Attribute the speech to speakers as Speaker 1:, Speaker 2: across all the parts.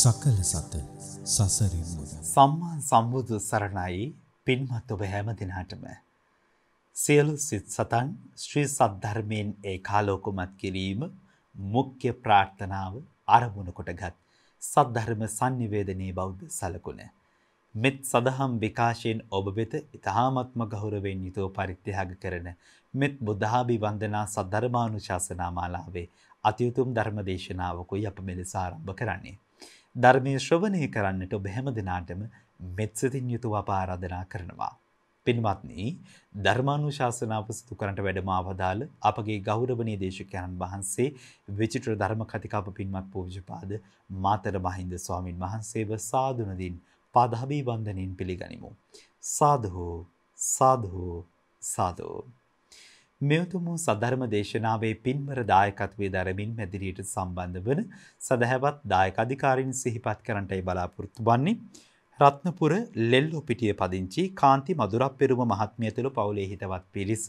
Speaker 1: සකල සත සසරින් මුද සම්මා සම්බුදු සරණයි පින්වත් ඔබ හැම දිනාටම සියලු සිත් සතන් ශ්‍රී සද්ධර්මයෙන් ඒකාලෝකමත් කිරීම මුඛ්‍ය ප්‍රාර්ථනාව ආරමුණු කොටගත් සද්ධර්ම sannivedanaya බෞද්ධ සලකුණ මෙත් සදහම් විකාශයෙන් ඔබ වෙත ඊ타මාත්ම ගෞරවයෙන් යුතුව පරිත්‍යාග කරන මෙත් බුද්ධාභි වන්දනා සද්ධර්මානුශාසනා මාලාවේ අතියුතුම් ධර්මදේශනාවකුයි අප මෙලෙස ආරම්භ කරන්නේ ධර්මය ශ්‍රවණය කරන්නට ඔබ හැම දෙනාටම මෙත්සතින් යුතුව අප ආරාධනා කරනවා. පින්වත්නි, ධර්මානුශාසනාව සිදු කරන්නට වැඩම අවදාළ අපගේ ගෞරවනීය දේශකයන් වහන්සේ විචිත්‍ර ධර්ම කතිකාප පින්වත් පූජ්‍යපාද මාතර මහින්ද ස්වාමින් වහන්සේව සාදුණදින් පාදහබී වන්දනෙන් පිළිගනිමු. සාදු සාදු සාදු මෙවතුමෝ සධර්ම දේශනාවේ පින්වර දායකත්වයේ දරමින් මැදිරියට සම්බන්ධ වන සදහැවත් දායක අධිකාරීන් සිහිපත් කරන්නටයි බලාපොරොත්තු වන්නේ. රත්නපුර ලෙල්ලොපිටිය පදිංචි කාන්ති මදුරක් පෙරුම මහත්මියතුළු පවුලේ හිතවත් පිරිස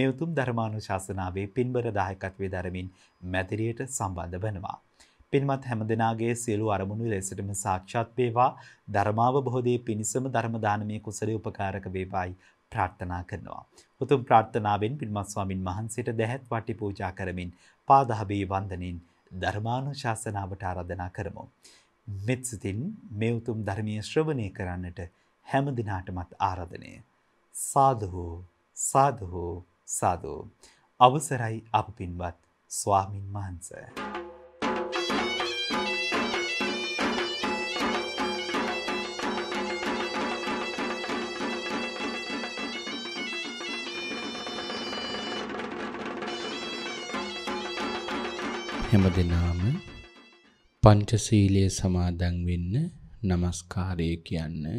Speaker 1: මෙවතුම් ධර්මානුශාසනාවේ පින්බර දායකත්වයේ දරමින් මැදිරියට සම්බන්ධ වනවා. පින්මත් හැම දෙනාගේ සියලු අරමුණු ලෙසටම සාක්ෂාත් වේවා ධර්මාව බොහෝදේ පිණිසම ධර්මදානමය කුසලේ උපකාරක වේවායි ප්‍රාර්ථනා කරනවා. උතුම් ප්‍රාර්ථනාවෙන් පින්වත් ස්වාමින් වහන්සේට දැහැත් වටි පූජා කරමින් පාදහබේ වන්දනෙන් ධර්මානුශාසනාවට ආරාධනා කරමු. මෙත් සිතින් මේ උතුම් ධර්මීය ශ්‍රවණය කරන්නට හැම දිනාටමත් ආරාධනය. සාදු සාදු සාදු අවසරයි අප පින්වත් ස්වාමින් වහන්සේ
Speaker 2: හැමදෙනාම පංචශීලයේ සමාදන් වෙන්න নমස්කාරය
Speaker 3: කියන්නේ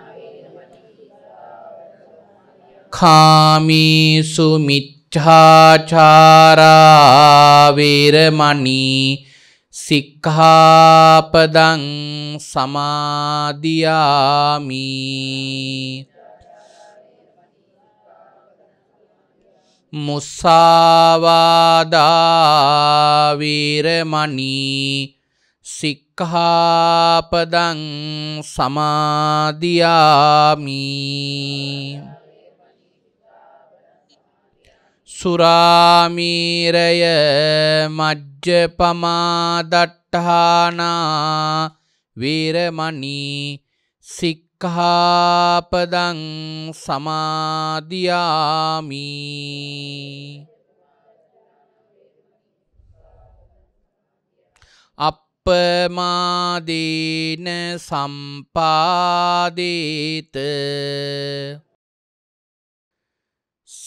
Speaker 2: කාමීසු මිච්ඡාචාරාවරමණී සික්හාපදං සමාධයාමි මුසාවාදාවරමණී සික්හාපදං සමාධයාමී සුරාමීරය මජ්්‍යපමාදට්ඨානා වීරමනී සික්කහාපදං සමාධයාමී අපමාදීන සම්පාදීත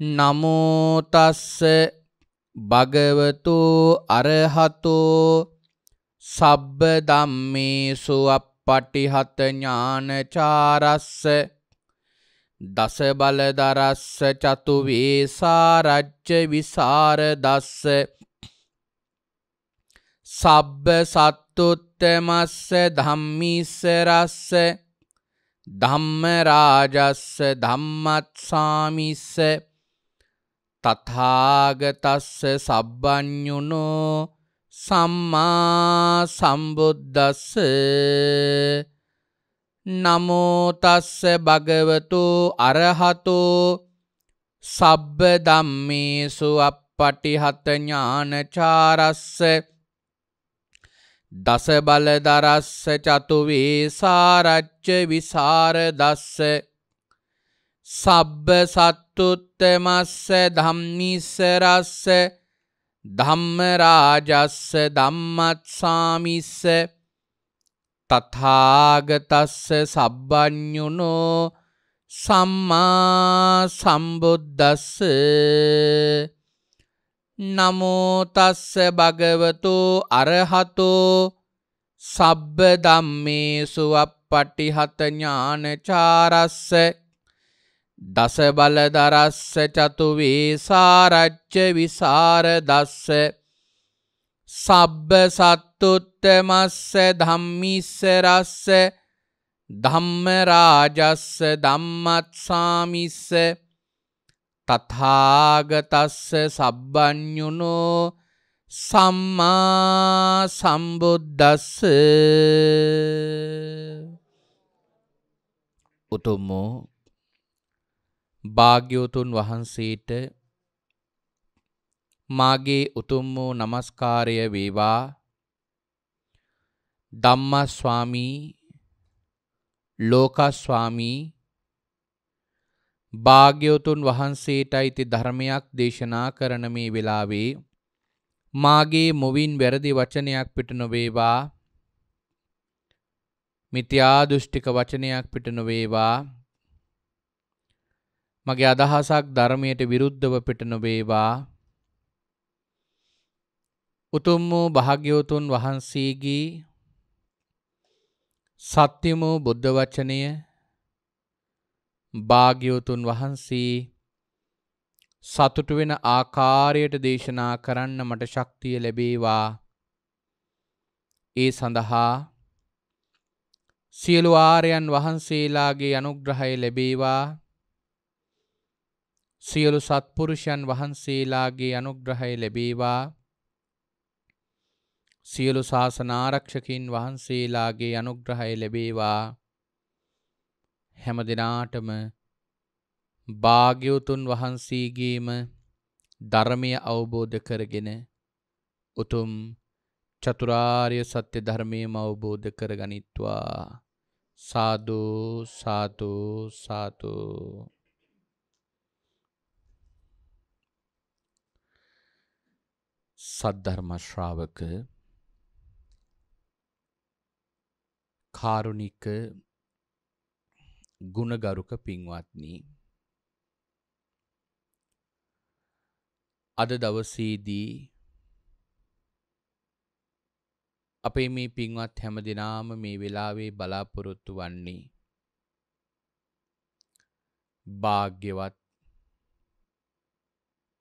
Speaker 2: නමෝතස්ස භගවතු අරහතෝ සබ්බ ධම්මේසු අපපටිහත ඥානචාරස්ස දස බලදරස්ස චතු වේසාරජ්‍ය විසරදස්ස සබ්බ සත්තුත්තමස්ස ධම්මිස්ස රස්ස ධම්ම රාජස්ස ධම්මත්සාමිස්ස තථාගතස්ස සබ්බඤුනෝ සම්මා සම්බුද්දස්ස නමෝ තස්ස භගවතු අරහතෝ සබ්බ ධම්මේසු අප්පටිහත ඥානචාරස්ස දස බලදරස්ස චතු වේසාරච්ච විසරදස්ස සබ්බ සත්තුත්තමස්ස ධම්මිස්සරස්ස ධම්මරාජස්ස ධම්මත්සාමිස්ස තථාගතස්ස සබ්බඥුනෝ සම්මා සම්බුද්දස්ස නමෝතස්ස භගවතෝ අරහතෝ සබ්බ ධම්මේසු අපපටිහත ඥානචාරස්ස දස බලදරස්ස චතු වේසාරච්ච විසාර දස්ස සබ්බ සත්තුත්තමස්ස ධම්මිස්ස රස්ස ධම්ම රාජස්ස ධම්මත්සාමිස්ස තථාගතස්ස සබ්බඤුනෝ සම්මා සම්බුද්දස්ස උතුම් වූ භාග්‍යවතුන් වහන්සේට මාගේ උතුම් වූ নমස්කාරය වේවා ධම්මස්වාමී ලෝකස්වාමී භාග්‍යවතුන් වහන්සේටයි ති ධර්මයක් දේශනා කරන මේ වෙලාවේ මාගේ මොවින් වැරදි වචනයක් පිට නොවේවා මිත්‍යා දෘෂ්ටික වචනයක් පිට නොවේවා මගේ අදහසක් ධර්මයට විරුද්ධව පිට නොවේවා උතුම් වූ භාග්‍යවතුන් වහන්සේගේ සත්‍යම වූ බුද්ධ වචනය භාග්‍යවතුන් වහන්සේ සතුටු වෙන ආකාරයට දේශනා කරන්න මට ශක්තිය ලැබේවා ඒ සඳහා සියලු ආර්යයන් වහන්සේලාගේ අනුග්‍රහය ලැබේවා සියලු සත්පුරුෂයන් වහන්සේලාගේ අනුග්‍රහය ලැබේවා සියලු ශාසනාරක්ෂකින් වහන්සේලාගේ අනුග්‍රහය ලැබේවා හැම දෙනාටම භාග්‍යවතුන් වහන්සේගේම ධර්මය අවබෝධ කරගෙන උතුම් චතුරාර්ය සත්‍ය ධර්මයම අවබෝධ කරගනිත්වා සාදු සාතු සාතු සද්ධර්ම ශ්‍රාවක කාරුණික ගුණගරුක පින්වත්නි අද දවසේදී අපේ මේ පින්වත් හැමදෙනාම මේ වෙලාවේ බලාපොරොත්තු වන්නේ භාග්‍යවත්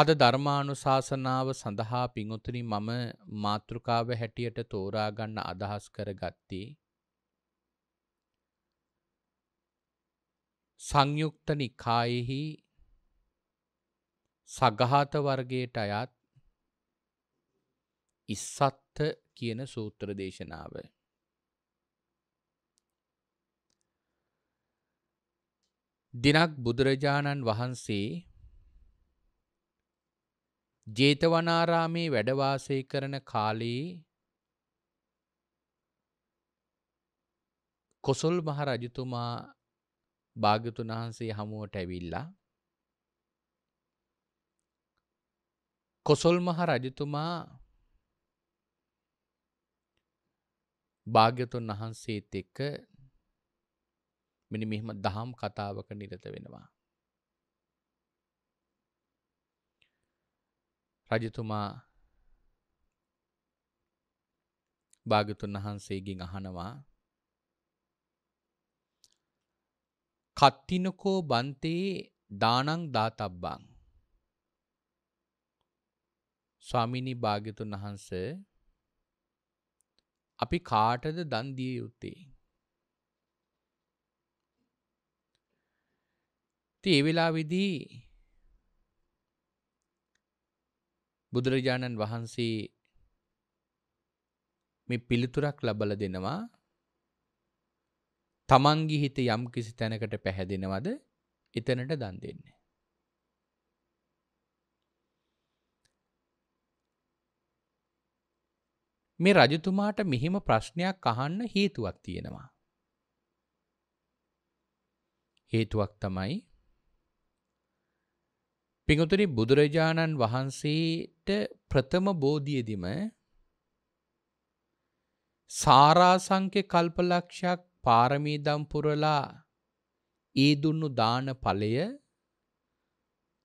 Speaker 2: අද ධර්මානුශාසනාව සඳහා පිංඋතුනි මම මාතෘකාව හැටියට තෝරාගන්න අදහස් කරගත්තේ සංයුක්ත නිකායෙහි සගහත වර්ගයට අයත් ඉස්සත්ත කියන සූත්‍ර දේශනාව. දිනක් බුදුරජාණන් වහන්සේ ජේතවනාරාමේ වැඩවාසය කරන කාලයේ කොසොල් මහ රජතුමා භාගතුන් වහන්සේ හමුවට ඇවිල්ලා කොසොල් මහ රජතුමා භාග්‍යතුන් වහන්සේත් එක්ක මෙනි මෙහෙම දහම් කතාවක නිරත වෙනවා. රජතුමා භාගතුන් වහන්සේගෙන් අහනවා කත්තිනකෝ බන්තේ දානං දාතබ්බං ස්වාමිනි භාග්‍යතුන් වහන්ස අපි කාටද දන් දිය යුත්තේ ඉතින් ඒ වෙලාවේදී බුදුරජාණන් වහන්සේ මේ පිළිතුරක් ලබල දෙනවා තමන්ගි හිත යම් කිසි තැනකට පැහැදෙනවද එතනට දන් දෙන්නේ. මේ රජතුමාට මෙහිම ප්‍රශ්නයක් අහන්න හේතුවක් තියෙනවා. හේතුවක් තමයි පිඟුතුනි බුදුරජාණන් වහන්සේට ප්‍රථම බෝධියදිම සාරාසංක්‍ය කල්පලක්ෂයක් පාරමී දම් පුරලා ඒ දුන්නු දාන ඵලය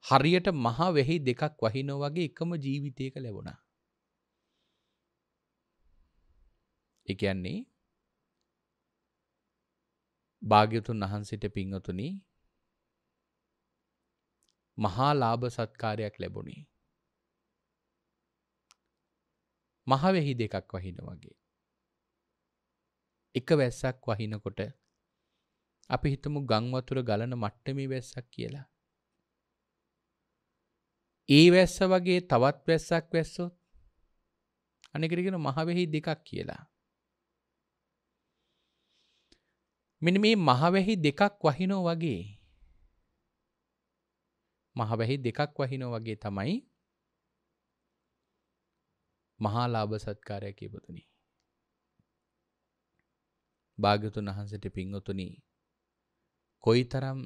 Speaker 2: හරියට මහ වෙහි දෙකක් වහිනෝ වගේ එකම ජීවිතයක ලැබුණා. ඒ කියන්නේ භාග්‍යතුන් වහන්සේට පින්වතුනි මහා ලාභ සත්කාරයක් ලැබුණේ. මහවෙහි දෙකක් වහින වගේ. එක වැස්සක් වහිනකොට අපි හිතමු ගංවතුර ගලන මට්ටමි වැස්සක් කියලා. ඒ වැස්ස වගේ තවත් වැස්සක් වැස්සොත් අනෙකරගෙන මහවෙහි දෙකක් කියලා. මෙන මේ මහවැහි දෙකක් වහිනෝ වගේ මහබැහි දෙකක් වහිනෝ වගේ තමයි මහාලාභ සත්කාරය කියපතුනි. භාගතුන් වහන්සට පින්වතුනි කොයි තරම්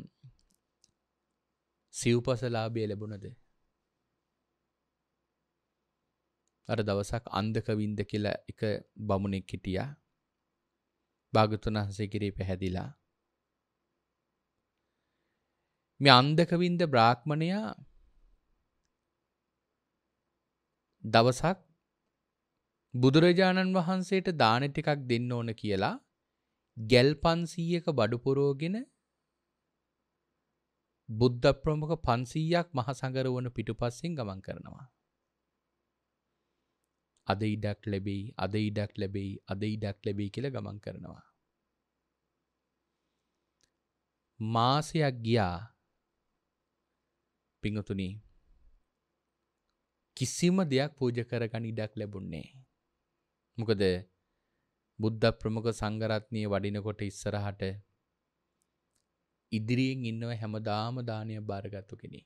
Speaker 2: සිව්පසලාභය ලැබුණද අර දවසක් අන්දකවින්ද කියලා එක බමුණෙක් හිටියා භාගතුන් වහන්සේ කිරේ පැහැදිලා මේ අන්දකවින්ද බ්‍රාහ්මණයා දවසක් බුදුරජාණන් වහන්සේට දාන ටිකක් දෙන්න ඕන කියලා ගැල් 500ක බඩු පුරවගෙන බුද්ධ ප්‍රමුඛ 500ක් මහ සංගරවන පිටුපස්සෙන් ගමන් කරනවා. අද ඉඩක් ලැබෙයි, අද ඉඩක් ලැබෙයි, අද ඉඩක් ලැබෙයි කියලා ගමන් කරනවා. මාසයක් ගියා පිඟතුනි කිසිම දෙයක් පූජ කරගනි ඉඩක් ලැබුන්නේ. මොකද බුද්ධ ප්‍රමුඛ සංඝරත්නය වඩිනකොට ඉස්සරහට ඉදිරියෙන් ඉන්නව හැමදාම දානය බාරගත්තු කෙනෙක්.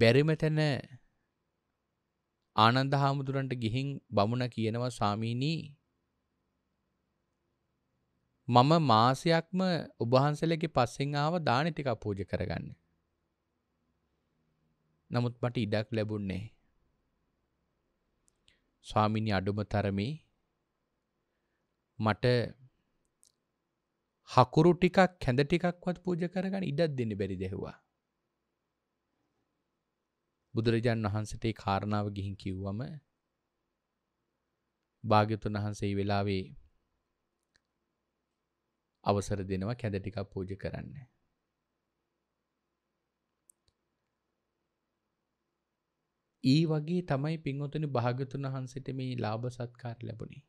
Speaker 2: බැරිම තැන ආනන්ද හාමුදුරන්ට ගිහින් බමුණ කියනවා ස්වාමීනී මම මාසයක්ම ඔබහන්සලගේ පස්සෙන් ආව දානෙ ටිකක් පූජ කරගන්න. නමුත් මට ඉඩක් ලැබුන්නේ. ස්වාමිනි අඩුම තරමේ මට හකුරු ටිකක් කැඳ ටිකක්වත් පූජ කරගන්න ඉඩක් දෙන්න බැරි දෙහුවා. බුදුරජාන් වහන්සට ඒ කාරණාව ගිහින් කිව්වම භාග්‍යතුන් වහන්සේ වෙලාවේ අවසර දෙනවා කැඳ ටිකක් පූජ කරන්න. ඒ වගේ තමයි පින්වතුනි භාගතුන් වහන්සේට මේ ලාභ සත්කාර ලැබුණේ.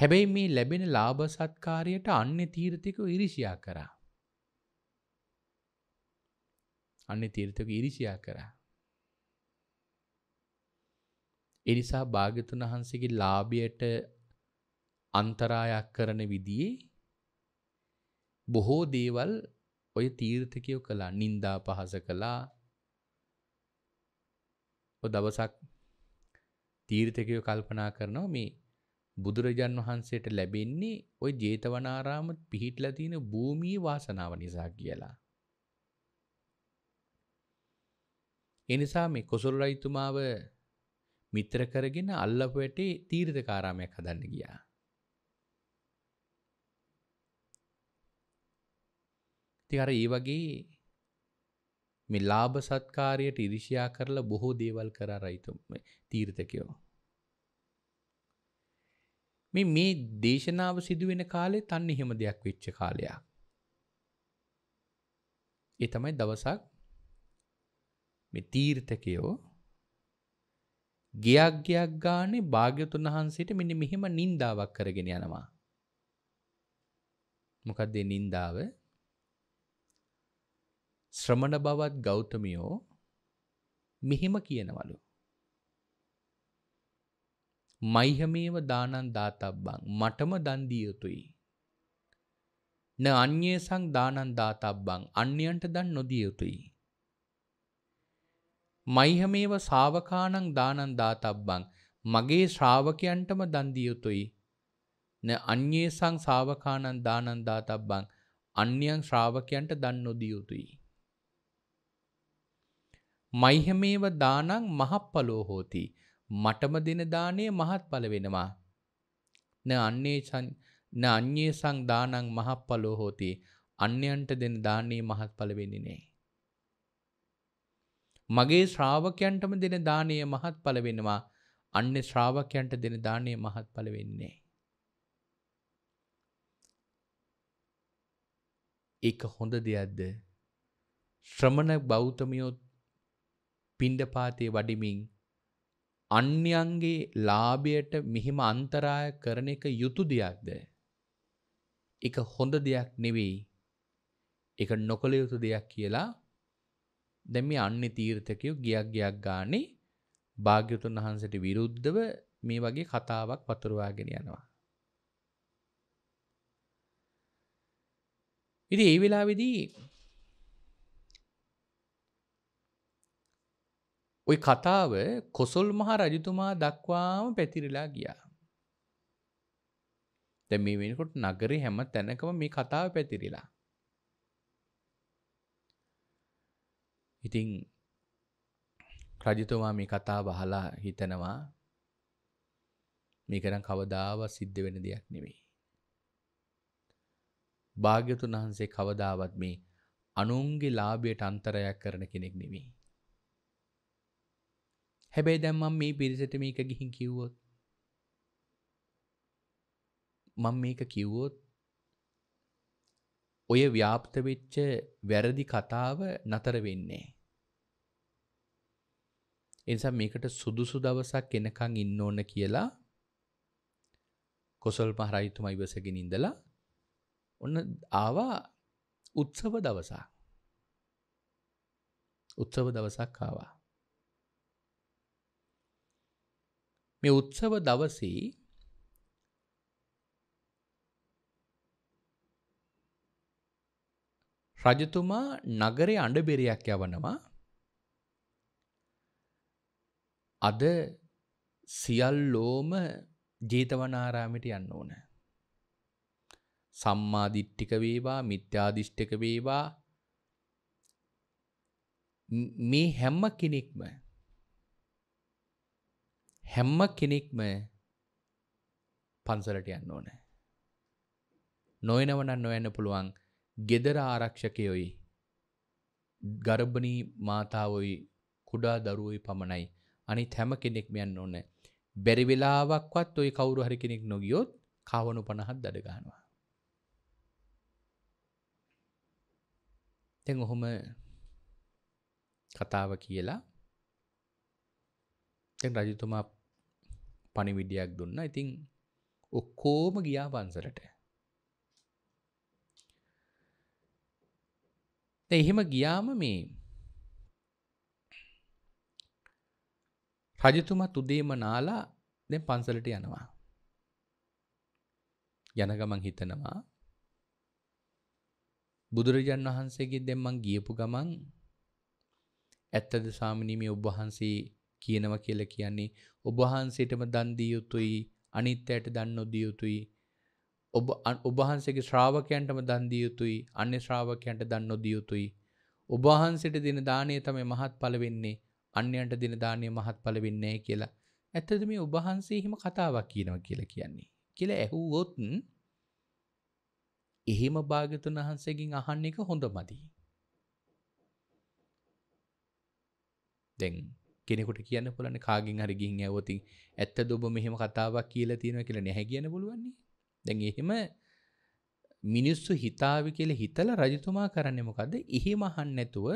Speaker 2: හැබැයි මේ ලැබෙන ලාභ සත්කාරයට අන්‍ය තීර්ථිකව ඉරිසියා කරා. අන්‍ය තීර්ථක ඉරිසියා කරා. එනිසා භාගතුන් වහන්සේගේ ලාභයට අන්තරායක් කරන විදියේ බොහෝ දේවල් ඔය තීර්ථකයෝ කළා නින්දා පහස කළා දවසක් තීර්ථකයෝ කල්පනා කරනවා මේ බුදුරජාන් වහන්සේට ලැබෙන්නේ ওই ජේතවනාරාම පිහිටලා තියෙන භූමියේ වාසනාව නිසා කියලා. ඒ නිසා මේ කොසල් රජතුමාව මිත්‍ර කරගෙන අල්ලපු වැටේ තීර්ථකාරාමයක් හදන්න ගියා. තිකර ඒ වගේ මේ ලාභ සත්කාරයට ඉරිෂයා කරලා බොහෝ දේවල් කර රයිතු තීර්ථකයෝ. මේ මේ දේශනාව සිදුවෙන කාලේ තන්න එහෙම දෙයක් වෙච්ච කාලයක්. ඒ තමයි දවසක් මේ තීර්ථකයෝ ගයක් ගයක් ගානේ භාග්‍යතුන් වහන්සේට මෙන්න මෙහෙම නින්දාවක් කරගෙන යනවා. මොකක්ද නින්දාව? ශ්‍රමණ බවත් ගෞතමියෝ මෙහෙම කියනවලු. මයිහමේව දානන් දාතබ්බං මටම දන්දිය යුතුයි. න අන්‍යයේ සං දානන් දාතබ්බං අන්‍යයන්ට දන් නොදිය යුතුයි. මයිහමේව සාවකානං දානන් දාතබ්බං මගේ ශ්‍රාවකයන්ටම දන්දිය යුතුයි. න අන්‍යයේ සං සාවකානන් දානන් දාතබ්බං අන්‍යයන් ශ්‍රාවකයන්ට දන් නොදිය යුතුයි. මයිහමේව දානං මහප්ඵලෝ හෝති. මටම දෙන දාණය මහත්ඵල වෙනවා. න අන්නේ න අඤ්ඤේ සං දානං මහප්ඵලෝ හෝති. අන්‍යයන්ට දෙන දාණය මහත්ඵල වෙන්නේ නැහැ. මගේ ශ්‍රාවකයන්ටම දෙන දාණය මහත්ඵල වෙනවා. අන්‍ය ශ්‍රාවකයන්ට දෙන දාණය මහත්ඵල වෙන්නේ නැහැ. ඒක හොඳ දෙයක්ද? ශ්‍රමණ බෞතමියොත් පිණ්ඩපාතය වඩිමින් අන්‍යන්ගේ ලාභයට මෙහිම අන්තරාය කරන එක යුතු දෙයක්ද. එක හොඳ දෙයක් නෙවෙයි එක නොකළ යුතු දෙයක් කියලා දැම අන්න තීර්ථකයෝ ගියක් ගයක් ගානේ භාග්‍යතුන් වහන්සට විරුද්ධව මේ වගේ කතාවක් පතුරවාගෙන යනවා. ඉති ඒ වෙලා විදී ඔයි කතාව කොසොල් මහා රජතුමා දක්වාම පැතිරිලා ගියා. දැ මේ වෙනකොට නගරි හැම තැනකම මේ කතාව පැතිරිලා. ඉතිං රජතුමා මේ කතා බහලා හිතනවා මේකනම් කවදාව සිද්ධ වෙන දෙයක් නෙවෙයි. භාග්‍යතුන් වහන්සේ කවදාවත් මේ අනුන්ගේ ලාභයට අන්තරයක් කරන කෙනෙක් නෙවෙයි. හැබැයි දැම්මම් මේ පිරිසට මේක ගිහින් කිව්වොත් මං මේක කිව්වොත් ඔය ව්‍යාප්තවෙච්ච වැරදි කතාව නතර වෙන්නේ. එනිසා මේකට සුදුසු දවසක් එනකං ඉන්න ඕන කියලා කොසල් පහරයිතුම ඉවසගෙන ඉඳලා ඔන්න ආවා උත්සව දවසා උත්සව දවසක් ආවා මේ උත්සව දවසේ රජතුමා නගරේ අඬබෙරයක් යවනවා අද සියල්ලෝම ජේතවනාරාමයට යන්න ඕන. සම්මාදිට්ඨික වේවා මිත්‍යාදිෂ්ඨික වේවා මේ හැම කෙනෙක්ම හැම්ම කෙනෙක්ම පන්සලට යන්න ඕන. නොයනවනන් නොයන්න පුළුවන් ගෙදර ආරක්ෂකයොයි ගරභනී මාතාවොයි කුඩා දරුවයි පමණයි අනි හැම කෙනෙක් මෙයන්න ඕන. බැරි වෙලාවක්වත් ඔය කවුරු හරි කෙනෙක් නොගියොත් කවනු පණහත් දඩගහනවා. තැන් ඔහොම කතාව කියලා තැන් රජතුමා පණිවිඩයක් දුන්න ඉතිං ඔක්කෝම ගියා පන්සලට එහෙම ගියාම මේ රජතුමා තුදේම නාලා දැන් පන්සලට යනවා යන ගමන් හිතනවා බුදුරජාන් වහන්සේගේ දැන් මං ගියපු ගමන් ඇත්තද සාමිනී මේ ඔබ වහන්සේ කියනවා කියලා කියන්නේ ඔබ වහන්සේටම දන් දිය යුතුයි අනිත්යට දන් නොදිය යුතුයි ඔබ ඔබ වහන්සේගේ ශ්‍රාවකයන්ටම දන් දිය යුතුයි අන්‍ය ශ්‍රාවකයන්ට දන් නොදිය යුතුයි ඔබ වහන්සේට දෙන දාණය තමයි මහත්ඵල වෙන්නේ අන්‍යයන්ට දෙන දාණය මහත්ඵල වෙන්නේ නැහැ කියලා ඇත්තද මේ ඔබ වහන්සේ හිම කතාවක් කියනවා කියලා කියන්නේ කියලා ඇහුවොත් එහෙම භාගතුන් වහන්සේගෙන් අහන්න එක හොඳ මදි. දැන් කෙනෙකුට කියන්න පුලන්න කාගින් හරි ගින් ඇවති ඇත්ත දොබ මෙහෙම කතාවක් කියලා තියෙන කියලා නැහැ කියන්න පුළුවන්නේ දැන් එහෙම මිනිස්සු හිතාව කියල හිතල රජතුමා කරන්න මොකද එහෙම අහන්න නැතුව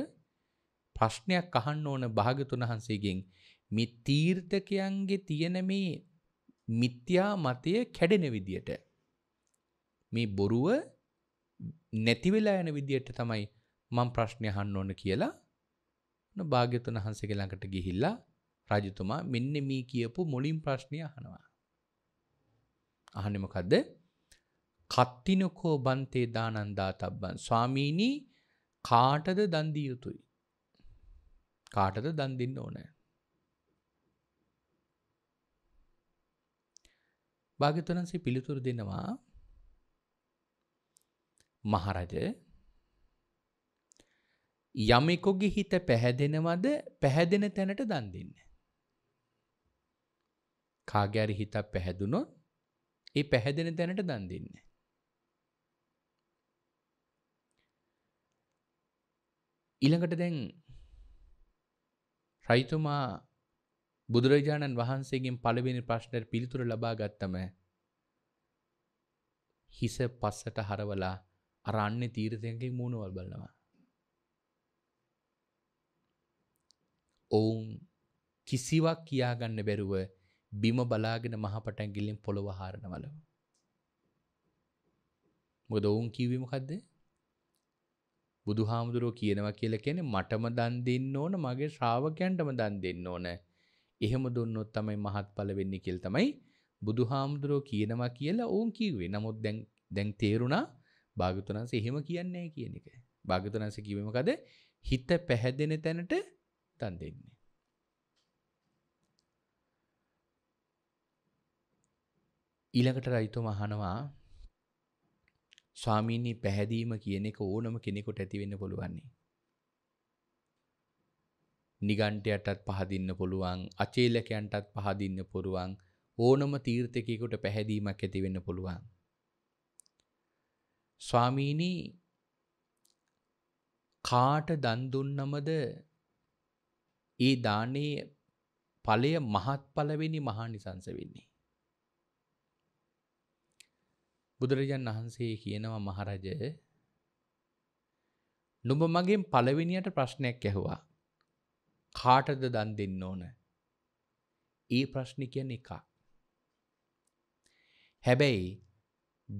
Speaker 2: ප්‍රශ්නයක් අහන්න ඕන භාගතුන් වහන්සේගෙන් මේ තීර්ථකයන්ගේ තියෙන මේ මිත්‍යා මතය කැඩෙන විදියට මේ බොරුව නැතිවෙලා යන විදියට තමයි මං ප්‍රශ්නය හන්න ඕන කියලා භාග්‍යතුන් වහන්සේගේ ළඟට ගිහිල්ලා රජතුමා මෙන්න මේ කියපු මුලින් ප්‍රශ්නය අහනවා. අහන්නේ මොකද්ද? කත්තිනකෝ බන්තේ දානන්දා තබ්බන් ස්වාමීනි කාටද දන් දිය යුතුයි? කාටද දන් දෙන්න ඕනේ? භාග්‍යතුන් වහන්සේ පිළිතුරු දෙනවා මහරජා යමෙකොගේ හිත පැහැදෙනවද පැහැදෙන තැනට දන් දෙන්න. කාගෑරි හිතක් පැහැදුනොත් ඒ පැහැදෙන තැනට දන් දෙන්න. ඊළඟට දැන් රයිතුමා බුදුරජාණන් වහන්සේගෙන් පළවෙනි ප්‍රශ්නයට පිළිතුර ලබා ගත්තම හිස පස්සට හරවලා අර අන්නේ තීර්ථයන්ගේ මූණවල් බලනවා. ඔවුන් කිසිවක් කියාගන්න බැරුව බිම බලාගෙන මහපටැගිල්ලින් පොළොව හාරණවල. මොද ඔවුන් කිවීමකක්ද බුදු හාමුදුරුවෝ කියනවා කියල කෙනෙ මටම දන් දෙන්න ඕන මගේ ශ්‍රාවකයන්ටම දන් දෙන්න ඕන එහෙම දුන්නොත් තමයි මහත් පල වෙන්නේ කෙල් තමයි බුදු හාමුදුරුවෝ කියනවා කියලා ඔවුන් කිවේ නමුත් දැන් තේරුණා භාගතුනන්ස එහෙම කියන්නේ කියන එක භාගතුනන්ස කිවීමකද හිත පැහැදෙන තැනට නැත්තන් දෙන්නේ. ඊළඟට රයිතුම අහනවා ස්වාමීනි පැහැදීම කියන එක ඕනම කෙනෙකුට ඇති වෙන්න පුළුවන්නේ. නිගණ්ඨයටත් පහදින්න පුළුවන්, අචේලකයන්ටත් පහදින්න පුළුවන්, ඕනම තීර්ථකයෙකුට පැහැදීමක් ඇති වෙන්න පුළුවන්. ස්වාමීනි කාට දන් දුන්නමද ඒ දානයේ ඵලය මහත්ඵලවෙනි මහානිසංස වෙන්නේ. බුදුරජාන් වහන්සේ කියනවා මහරජය නුඹ මගෙන් පළවෙනියට ප්‍රශ්නයක් ඇහුවා. කාටද දන් දෙන්න ඕන. ඒ ප්‍රශ්නි කියන එකක්. හැබැයි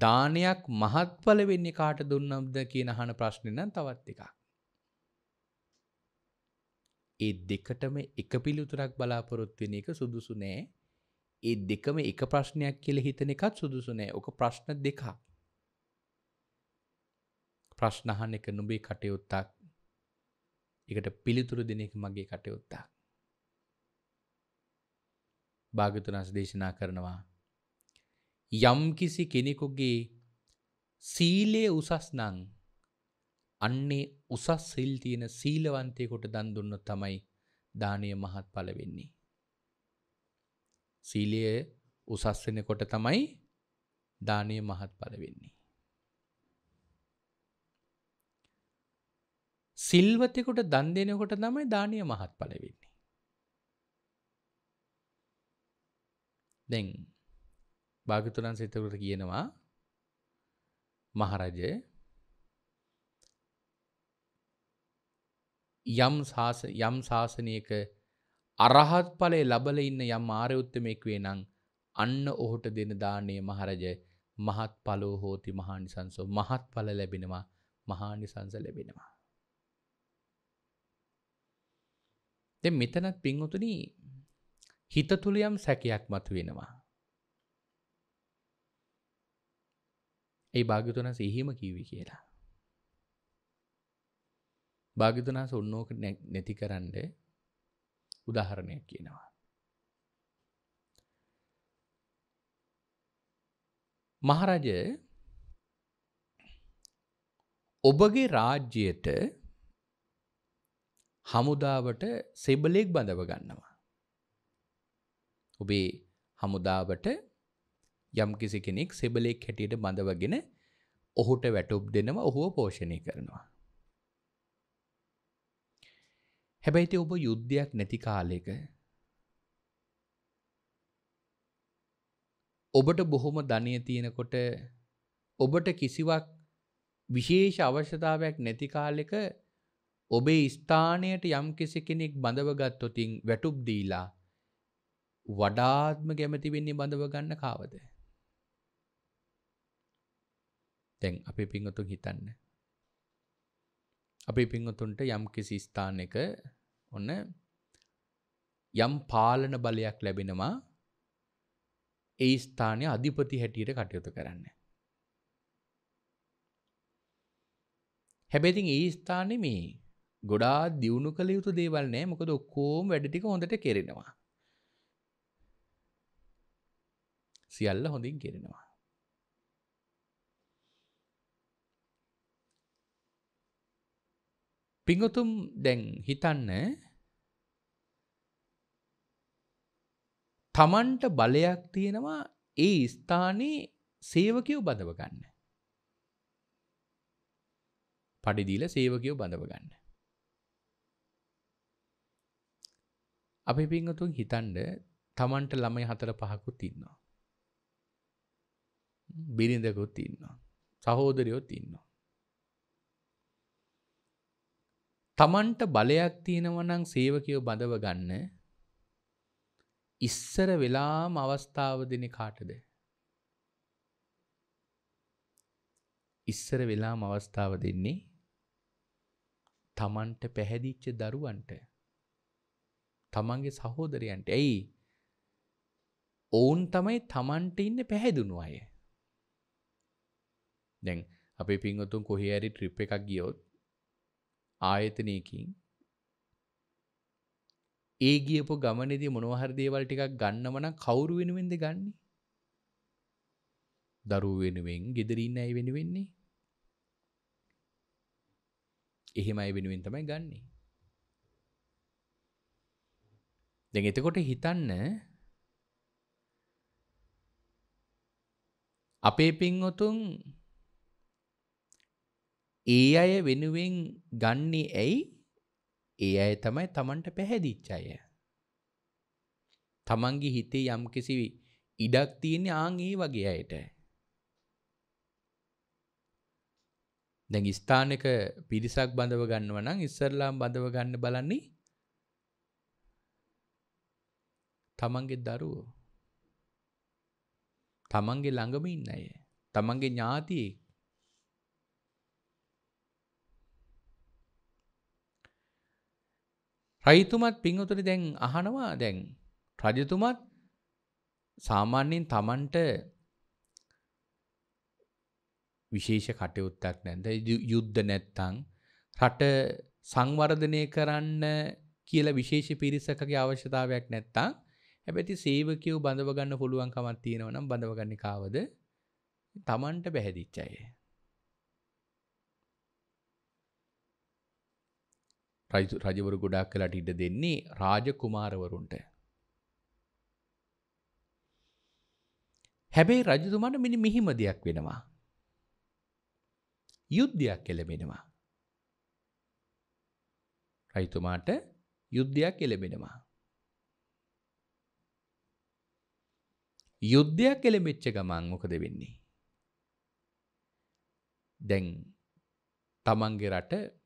Speaker 2: දානයක් මහත්ඵල වෙන්නේ කාට දුන්නම්ද කියන අහන ප්‍රශ්නේ නම් තවත් එකක්. ඒ දෙකටම එක පිළිතුරක් බලාපොරොත්වෙන එක සුදුසු නෑ ඒ දෙකම එක ප්‍රශ්නයක් කියල හිතන එකත් සුදුසු නෑ ඕක ප්‍රශ්න දෙකක් ප්‍රශ්නහන් එක නොබේ කටයුත්තක් එකට පිළිතුරු දෙන එක මගේ කටයුත්තා භාගතුනස් දේශනා කරනවා යම්කිසි කෙනෙකුගේ සීලයේ උසස් නං අන්නේ උසස් සිල් තියෙන සීලවන්තයෙකුට දන් දුන්නොත් තමයි දානීය මහත්ඵල වෙන්නේ. සීලය උසස් වෙනකොට තමයි දානීය මහත්ඵල වෙන්නේ. සිල්වතෙකුට දන් දෙනකොට තමයි දානීය මහත්ඵල වෙන්නේ. දැන් භාග්‍යතුන් සිතකට කියනවා මහරජා යම් යම් ශාසනයක අරහත් ඵලය ලබල ඉන්න යම් ආරයුත්තමෙක් වේ නං අන්න ඔහුට දෙන දානය මහරජ මහත් පලෝ හෝති මහානිසංසෝ මහත් පල ලැබෙනවා මහානිසංස ලැබෙනවා. දෙ මෙතනත් පින්වතුන හිත තුළියම් සැකයක් මතු වෙනවා. ඒ භාගතුනස එහෙම කීවි කියලා. භාගිතනාස ඔන්නෝක නැති කරන්න උදාහරණයක් කියනවා. මහරජ ඔබගේ රාජ්‍යයට හමුදාවට සෙබලෙක් බඳව ගන්නවා. ඔබේ හමුදාවට යම්කිසි කෙනෙක් සෙබලෙක් හැටියට බඳවගෙන ඔහුට වැටුප් දෙනවා ඔහුව පෝෂණය කරනවා. හැබැයිති ඔබ යුද්ධයක් නැති කාලෙක ඔබට බොහොම ධනය තියෙනකොට ඔබට කිසිවක් විශේෂ අවශ්‍යතාවයක් නැති කාලෙක ඔබේ ස්ථානයට යම් කෙසි කෙනෙක් බඳවගත්තොතින් වැටුප් දීලා වඩාත්ම කැමති වෙන්නේ බඳව ගන්න කාවද. තැන් අපි පිංහතුන් හිතන්න අපි පිංහතුන්ට යම් කිසි ස්ථානක ඔන්න යම් පාලන බලයක් ලැබෙනවා ඒ ස්ථානය අධිපති හැටියට කටයුතු කරන්න. හැබැතින් ඒ ස්ථානෙ මේ ගොඩා දියුණු කළ යුතු දේවල් නෑ මොකද ඔක්කෝම් වැඩටික හොඳට කෙරෙනවා. සියල්ල හොඳින් කෙරෙනවා. පිඟුතුම් දැන් හිතන්න තමන්ට බලයක් තියෙනවා ඒ ස්ථානයේ සේවකයෝ බඳව ගන්න. පඩිදීල සේවකයෝ බඳව ගන්න. අපි පිංහතුන් හිතන්ඩ තමන්ට ළමයි හතර පහකුත් ඉන්නවා. බිරිඳකුත් ඉන්නවා. සහෝදරයොත් ඉන්නවා. තමන්ට බලයක් තියෙනවනං සේවකයෝ බඳව ගන්න ඉස්සර වෙලාම අවස්ථාව දෙන කාටද. ඉස්සර වෙලාම අවස්ථාව දෙන්නේ තමන්ට පැහැදිච්ච දරුවන්ට තමන්ගේ සහෝදරයන්ට ඇයි ඔවුන් තමයි තමන්ට ඉන්න පැහැදුණු අය. දැන් අපේ පින්වතුන් කොහේ ඇරි ට්‍රිප් එකක් ගියොත් ආයතනයකින් ඒ ගියපු ගමනෙදී මොනවහරි දේවල් ටිකක් ගන්නව නම් කවුරු වෙනුවෙන්ද ගන්නේ? දරුවෝ වෙනුවෙන්, gederi ඉන්න අය වෙනුවෙන් නේ. එහෙම අය වෙනුවෙන් තමයි ගන්නෙ. දැන් එතකොට හිතන්න අපේ පින්වතුන් ඒ අය වෙනුවෙන් ගන්නේ ඇයි ඒ අය තමයි තමන්ට පැහැදිච්චාය. තමන්ගේ හිතේ යම් කිසි ඉඩක් තියෙන ආං ඒ වගේ අයට. දැන් ස්ථානක පිරිසක් බඳව ගන්නව නම් ඉස්සරලාම බඳව ගන්න බලන්නේ තමන්ගේ දරුවෝ. තමන්ගේ ළඟම ඉන්න අය. තමන්ගේ ඥාතියෙක්. රයිතුමත් පින්වතුනි දැන් අහනවා දැන් රජතුමත් සාමාන්‍යයෙන් Tamanට විශේෂ කටයුත්තක් නැද්ද යුද්ධ නැත්තම් රට සංවර්ධනය කරන්න කියලා විශේෂ පිරිසකගේ අවශ්‍යතාවයක් නැත්තම් හැබැයි සේවකයෝ බඳව ගන්න පුළුවන් කමක් තියෙනවා නම් බඳව ගන්නේ කාවද Tamanට බැහැදිච්ච අය රජවරු ගොඩක් කලට ඉඩ දෙන්නේ රාජකුමාරවරුන්ට. හැබැයි රජතුමට මිනි මිහිම දෙයක් වෙනවා. යුද්ධයක් එලබෙනවා. රයිතුමාට යුද්ධයක් එලබෙනවා. යුද්ධයක් එලබෙච්ච ගමන් මොකද වෙන්නේ. දැන් තමන්ගේ රට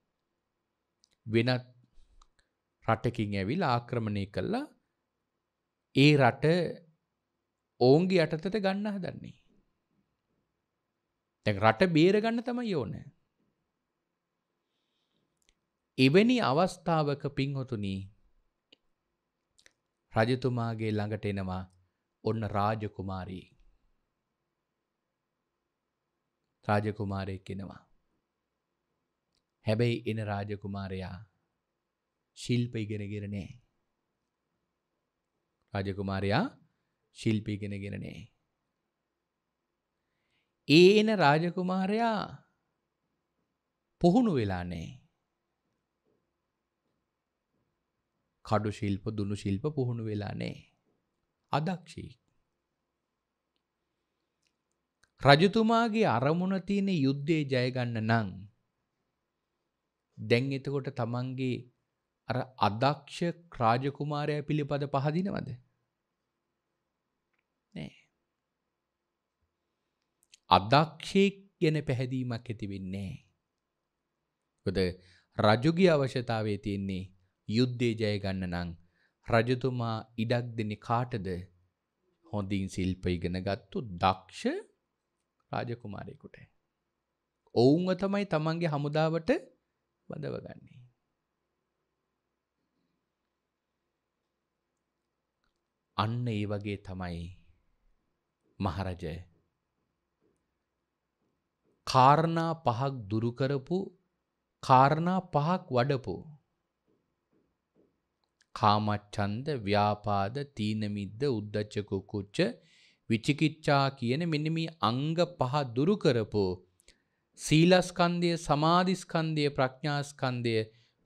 Speaker 2: වෙනත් රටකින් ඇවිල් ආක්‍රමණය කල්ලා ඒ රට ඔවුන්ගේ යටතට ගන්න හදන්නේ. තැ රට බේරගන්න තමයි ඕන. එවැනි අවස්ථාවක පින්හොතුනී රජතුමාගේ ළඟට එනවා ඔන්න රාජකුමාරී. රාජකුමාරයෙක් එෙනවා. හැබැයි එන රාජකුමාරයා ශිල්ප ඉගෙනගෙරනේ. රාජකුමාරයා ශිල්ප ඉගෙනගෙනනේ. ඒන රාජකුමාරයා පුහුණු වෙලා නෑ. කඩු ශිල්ප දුනු ශිල්ප පුහුණු වෙලා නෑ. අදක්ෂී. රජතුමාගේ අරමුණ තියෙන යුද්ධේ ජයගන්න නං දැන් එතකොට තමන්ගේ අර අදක්ෂ රාජකුමාරය පිළිපද පහදිනවද නෑ අදක්ෂයෙක් ගැන පැහැදීමක් ඇතිවෙන්නේ කොද රජුගේ අවශ්‍යතාවේ තියෙන්නේ යුද්ධේ ජයගන්න නං රජතුමා ඉඩක් දෙන කාටද හොඳින් සිල්ප ඉගෙන ගත්තු දක්ෂ රාජකුමාරයකුට ඔවුන්ව තමයි තමන්ගේ හමුදාවට බඳවගන්නේ. අන්න ඒ වගේ තමයි මහරජය. කාරණා පහක් දුරුකරපු කාරණා පහක් වඩපු. කාමච්චන්ද ව්‍යාපාද තීනමිද්ද උද්දච්චකුකුච්ච විචිකිච්ඡා කියන මෙන්න මේ අංග පහ දුරුකරපු සීලස්කන්දය සමාධිස්කන්දය ප්‍රඥාස්කන්දය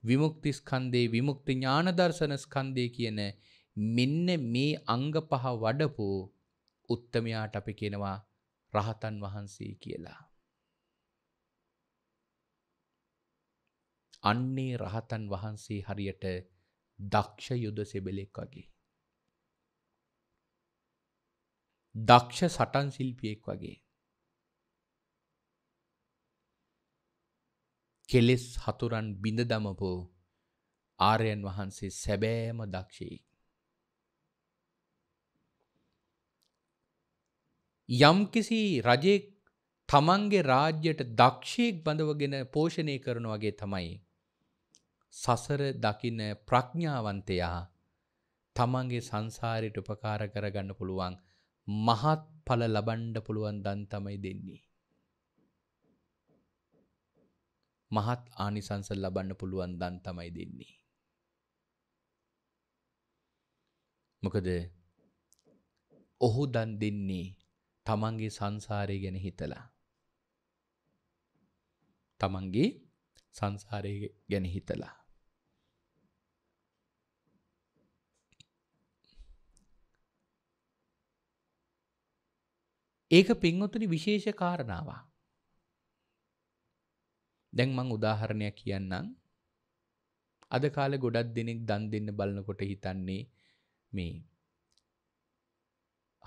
Speaker 2: විමුක්තිස්කන්දේ විමුක්ති ඥානදර්ශනස්කන්දය කියන මෙන්න මේ අංග පහ වඩපු උත්තමයාට අපි කෙනවා රහතන් වහන්සේ කියලා. අන්නේ රහතන් වහන්සේ හරියට දක්ෂ යුද සෙබෙලෙක් වගේ. දක්ෂ සටන් ශිල්පියෙක් වගේ. කෙලෙස් හතුරන් බිඳ දමපෝ ආරයන් වහන්සේ සැබෑම දක්ෂයි. යම්කිසි රජෙක් තමන්ගේ රාජ්‍යයට දක්ෂයෙක් බඳවගෙන පෝෂණය කරන වගේ තමයි. සසර දකින ප්‍රඥාවන්තයා තමන්ගේ සංසාරයට උපකාර කරගන්න පුළුවන් මහත් පල ලබන්ඩ පුළුවන් දන් තමයි දෙන්නේ. මහත් ආනිසංස ලබන්න පුළුවන් දන් තමයි දෙන්නේ. මොකද ඔහු දන් දෙන්නේ තමන්ගේ සංසාරය ගැන හිතලා. තමන්ගේ සංසාරය ගැන හිතලා. ඒක පින්වතුනි විශේෂ කාරණාවක්. දැන් මං උදාහරණයක් කියන්නම් අද කාලේ ගොඩක් දෙනෙක් දන් දෙන්න බලනකොට හිතන්නේ මේ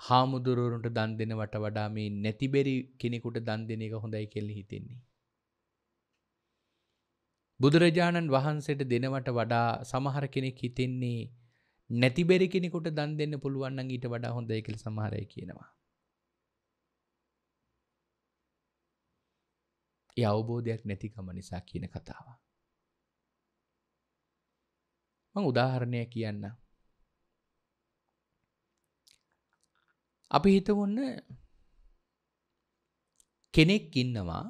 Speaker 2: හාමුදුරුවරුන්ට දන් දෙනවට වඩා මේ නැතිබෙරි කෙනෙකුට දන් දෙන එක හොඳයි කියලා හිතෙන්නේ. බුදුරජාණන් වහන්සේට දෙනවට වඩා සමහර කෙනෙක් හිතෙන්නේ නැතිබෙරි කෙනෙකුට දන් දෙන්න පුළුවන් නම් ඊට වඩා හොඳයි කියලා සමහර අය කියනවා. ඒ අවබෝධයක් නැතිකම නිසා කියන කතාව. මං උදාහරණය කියන්න. අපි හිතවන්න කෙනෙක් ඉන්නවා